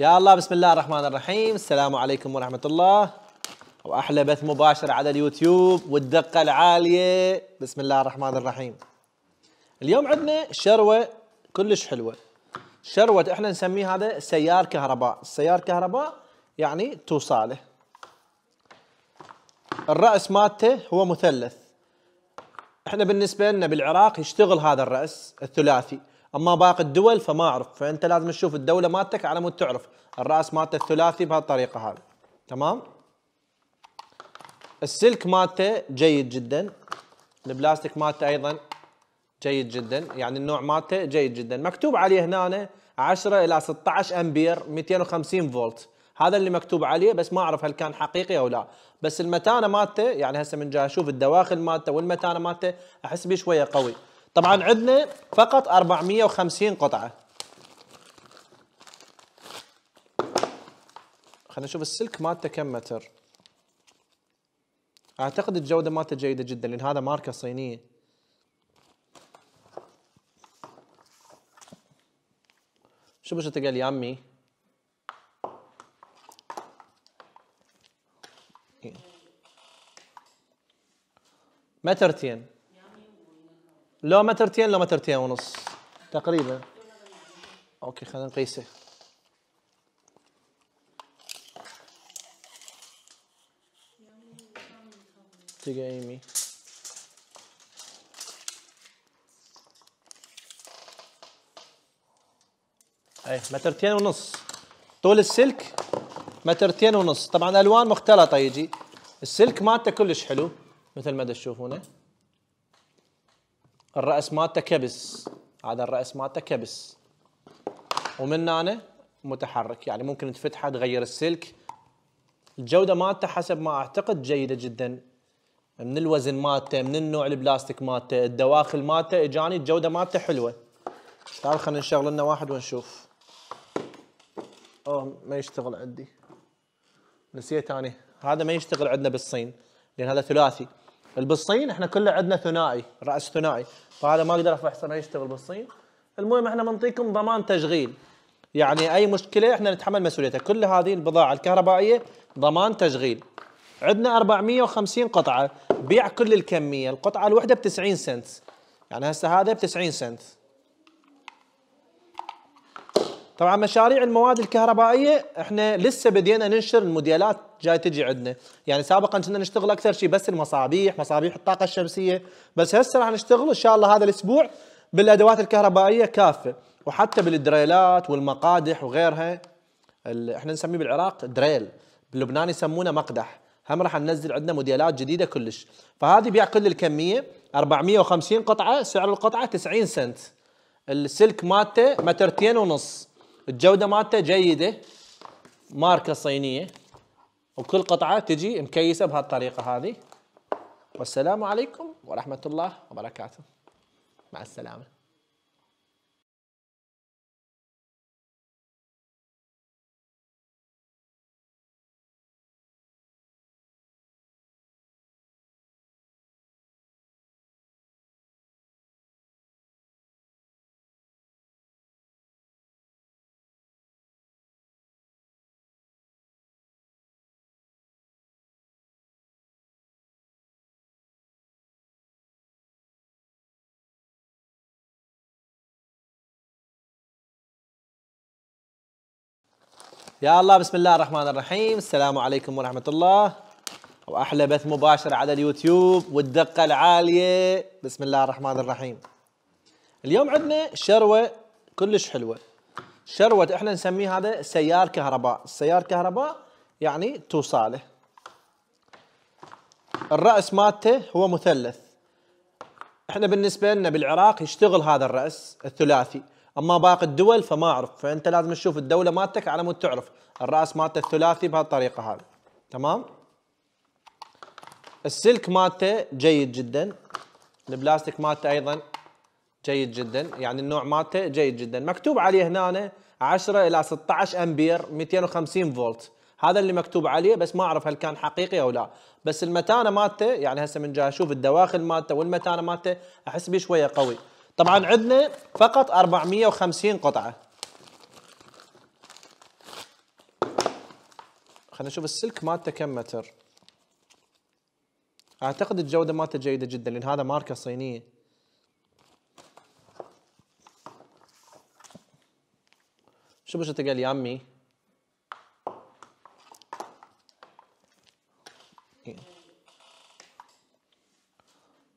يا الله بسم الله الرحمن الرحيم السلام عليكم ورحمة الله وأحلى بث مباشر على اليوتيوب والدقة العالية بسم الله الرحمن الرحيم اليوم عندنا شروة كلش حلوة شروة احنا نسميه هذا سيار كهرباء السيار كهرباء يعني توصاله الرأس مالته هو مثلث احنا بالنسبة لنا بالعراق يشتغل هذا الرأس الثلاثي اما باقي الدول فما اعرف فانت لازم تشوف الدوله مالتك على مود تعرف الراس مالته الثلاثي بهالطريقه هذه تمام السلك مالته جيد جدا البلاستيك مالته ايضا جيد جدا يعني النوع مالته جيد جدا مكتوب عليه هنا 10 الى 16 امبير 250 فولت هذا اللي مكتوب عليه بس ما اعرف هل كان حقيقي او لا بس المتانه مالته يعني هسه من جاي اشوف الدواخل مالته والمتانه مالته احس بيه شويه قوي طبعا عندنا فقط 450 قطعة خلينا نشوف السلك مالته كم متر اعتقد الجودة مالته جيدة جدا لان هذا ماركة صينية شو باش تقال يا عمي إيه. مترتين لو مترتين لو مترتين ونص تقريبا اوكي خلينا نقيسه تقيمي اي مترتين ونص طول السلك مترتين ونص طبعا الوان مختلطه يجي السلك مالته كلش حلو مثل ما تشوفونه الراس مالته كبس هذا الراس مالته كبس ومن هنا متحرك يعني ممكن تفتحه تغير السلك الجوده مالته حسب ما اعتقد جيده جدا من الوزن مالته من النوع البلاستيك مالته الدواخل مالته اجاني الجوده مالته حلوه تعال خلينا نشغل لنا واحد ونشوف اوه ما يشتغل عندي نسيت اني هذا ما يشتغل عندنا بالصين لان هذا ثلاثي بالصين احنا كله عندنا ثنائي راس ثنائي فهذا ما اقدر افحص انه يشتغل بالصين المهم احنا بنعطيكم ضمان تشغيل يعني اي مشكله احنا نتحمل مسؤوليتها كل هذه البضاعه الكهربائيه ضمان تشغيل عندنا 450 قطعه بيع كل الكميه القطعه الواحده ب 90 سنت يعني هسه هذا ب 90 سنت طبعا مشاريع المواد الكهربائيه احنا لسه بدينا ننشر الموديلات جاي تجي عندنا يعني سابقا كنا نشتغل اكثر شيء بس المصابيح مصابيح الطاقه الشمسيه بس هسه راح نشتغل ان شاء الله هذا الاسبوع بالادوات الكهربائيه كافه وحتى بالدريلات والمقادح وغيرها احنا نسميه بالعراق دريل باللبنان يسمونه مقدح هم راح ننزل عندنا موديلات جديده كلش فهذه بيع كل الكميه 450 قطعه سعر القطعه 90 سنت السلك مالته مترتين ونص الجوده مالته جيده ماركه صينيه وكل قطعه تجي مكيسه بهالطريقه هذه والسلام عليكم ورحمه الله وبركاته مع السلامه يا الله بسم الله الرحمن الرحيم السلام عليكم ورحمة الله وأحلى بث مباشر على اليوتيوب والدقة العالية بسم الله الرحمن الرحيم اليوم عندنا شروة كلش حلوة شروة احنا نسميه هذا سيار كهرباء السيار كهرباء يعني توصاله الرأس مالته هو مثلث احنا بالنسبة لنا بالعراق يشتغل هذا الرأس الثلاثي اما باقي الدول فما اعرف فانت لازم تشوف الدوله مالتك على مود تعرف الراس مالته الثلاثي بهالطريقه هذه تمام السلك مالته جيد جدا البلاستيك مالته ايضا جيد جدا يعني النوع مالته جيد جدا مكتوب عليه هنا 10 الى 16 امبير 250 فولت هذا اللي مكتوب عليه بس ما اعرف هل كان حقيقي او لا بس المتانه مالته يعني هسه من جاي اشوف الدواخل مالته والمتانه مالته احس بيه شويه قوي طبعا عندنا فقط 450 قطعه خلينا نشوف السلك مالته كم متر اعتقد الجوده مالته جيده جدا لان هذا ماركه صينيه شو بشو تقال يا عمي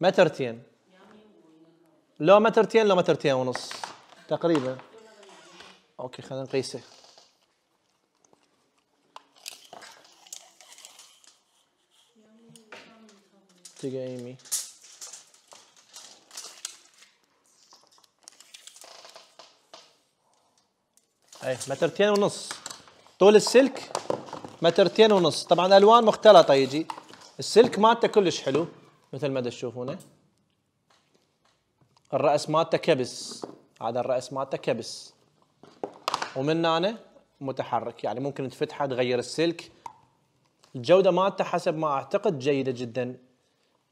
مترتين لو مترتين لو مترتين ونص تقريبا اوكي خلينا نقيسه تلقى ايمي اي مترتين ونص طول السلك مترتين ونص طبعا الوان مختلطه يجي السلك مالته كلش حلو مثل ما تشوفونه الراس مالته كبس هذا الراس مالته كبس ومن هنا متحرك يعني ممكن تفتحه تغير السلك الجوده مالته حسب ما اعتقد جيده جدا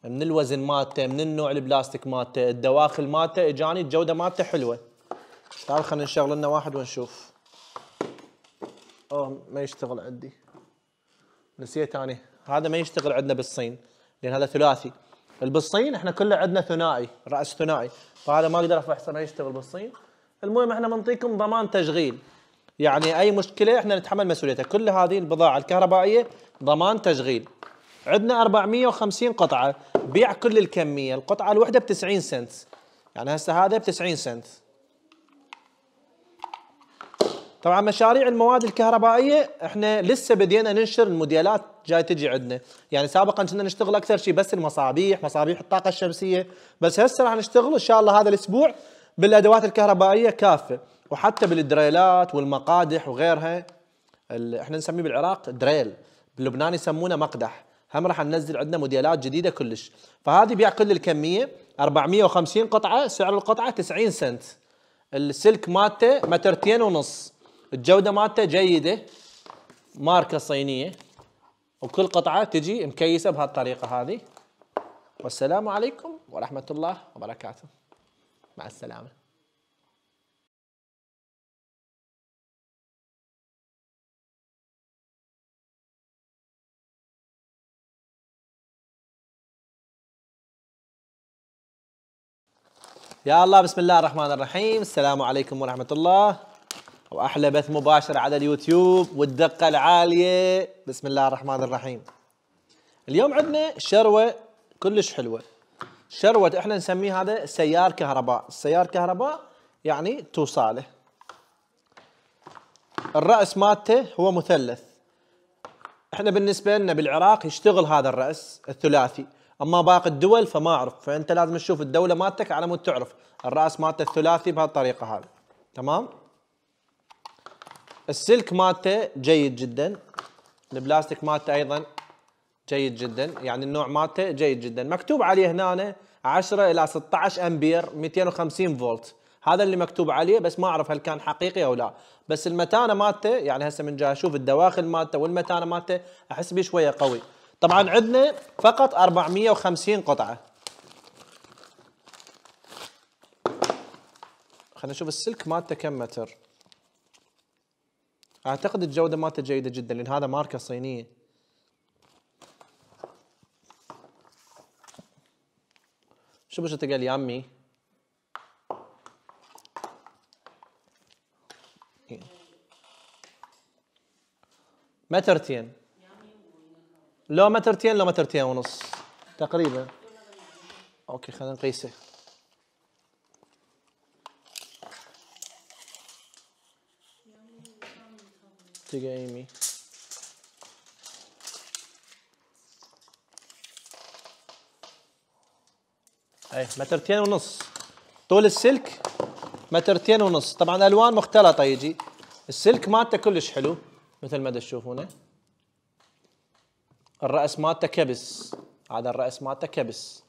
من الوزن مالته من النوع البلاستيك مالته الدواخل مالته اجاني الجوده مالته حلوه تعال خلينا نشغل لنا واحد ونشوف اوه ما يشتغل عندي نسيت اني هذا ما يشتغل عندنا بالصين لان هذا ثلاثي بالصين احنا كله عندنا ثنائي راس ثنائي فهذا ما اقدر افحصه ما يشتغل بالصين المهم احنا بنعطيكم ضمان تشغيل يعني اي مشكله احنا نتحمل مسؤوليتها كل هذه البضاعه الكهربائيه ضمان تشغيل عندنا 450 قطعه بيع كل الكميه القطعه الواحده ب 90 سنت يعني هسه هذا ب 90 سنت طبعا مشاريع المواد الكهربائيه احنا لسه بدينا ننشر الموديلات جاي تجي عندنا يعني سابقا كنا نشتغل اكثر شيء بس المصابيح مصابيح الطاقه الشمسيه بس هسه راح نشتغل ان شاء الله هذا الاسبوع بالادوات الكهربائيه كافه وحتى بالدريلات والمقادح وغيرها احنا نسميه بالعراق دريل باللبناني يسمونه مقدح هم راح ننزل عندنا موديلات جديده كلش فهذه بيع كل الكميه 450 قطعه سعر القطعه 90 سنت السلك مالته مترتين ونص الجوده مالته جيده ماركه صينيه وكل قطعه تجي مكيسه بهالطريقه هذه والسلام عليكم ورحمه الله وبركاته مع السلامه يا الله بسم الله الرحمن الرحيم السلام عليكم ورحمة الله واحلى بث مباشر على اليوتيوب والدقه العاليه بسم الله الرحمن الرحيم اليوم عندنا شروه كلش حلوه شروه احنا نسميه هذا سيار كهرباء سيار كهرباء يعني توصاله الراس مالته هو مثلث احنا بالنسبه لنا بالعراق يشتغل هذا الراس الثلاثي اما باقي الدول فما اعرف فانت لازم تشوف الدوله مالتك على مود تعرف الراس مالته الثلاثي بهالطريقه هذه تمام السلك مالته جيد جدا البلاستيك مالته ايضا جيد جدا يعني النوع مالته جيد جدا مكتوب عليه هنا 10 الى 16 امبير 250 فولت هذا اللي مكتوب عليه بس ما اعرف هل كان حقيقي او لا بس المتانه مالته يعني هسه من جاي اشوف الدواخل مالته والمتانه مالته احس بيه شويه قوي طبعا عندنا فقط 450 قطعه خلينا نشوف السلك مالته كم متر اعتقد الجوده مالته جيده جدا لان هذا ماركه صينيه شو بشو قال يا عمي مترتين لو مترتين لو مترتين ونص تقريبا اوكي خلينا نقيسه Digga Amy. اي مترتين ونص طول السلك مترتين ونص طبعا الوان مختلطه يجي السلك مالته كلش حلو مثل ما تشوفونه الراس مالته كبس هذا الراس مالته كبس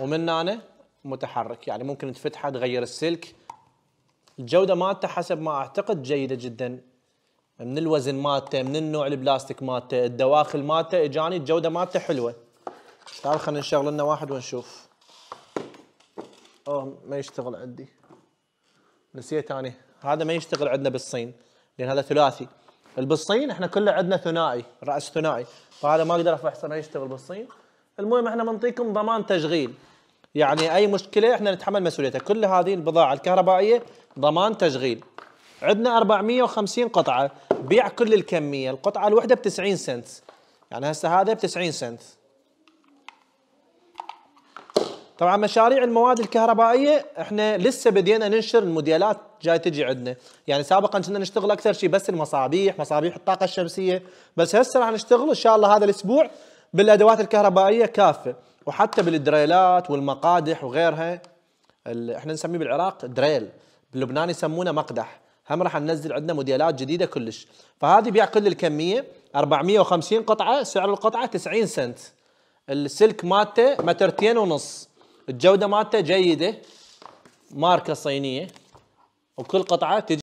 ومن هنا متحرك يعني ممكن تفتحه تغير السلك الجوده مالته حسب ما اعتقد جيده جدا من الوزن مالته من النوع البلاستيك مالته الدواخل مالته اجاني الجوده مالته حلوه تعال خلينا نشغل لنا واحد ونشوف اوه ما يشتغل عندي نسيت اني هذا ما يشتغل عندنا بالصين لان هذا ثلاثي بالصين احنا كله عندنا ثنائي راس ثنائي فهذا ما اقدر افحصه ما يشتغل بالصين المهم احنا بنعطيكم ضمان تشغيل يعني اي مشكله احنا نتحمل مسؤوليتها كل هذه البضاعه الكهربائيه ضمان تشغيل عندنا 450 قطعه بيع كل الكميه القطعه الواحده ب 90 سنت يعني هسه هذا ب 90 سنت طبعا مشاريع المواد الكهربائيه احنا لسه بدينا ننشر الموديلات جاي تجي عندنا يعني سابقا كنا نشتغل اكثر شيء بس المصابيح مصابيح الطاقه الشمسيه بس هسه راح نشتغل ان شاء الله هذا الاسبوع بالادوات الكهربائيه كافه وحتى بالدريلات والمقادح وغيرها احنا نسميه بالعراق دريل باللبنان يسمونه مقدح هم راح ننزل عندنا موديلات جديده كلش فهذه بيع كل الكميه 450 قطعه سعر القطعه 90 سنت السلك مالته مترتين ونص الجوده مالته جيده ماركه صينيه وكل قطعه تجي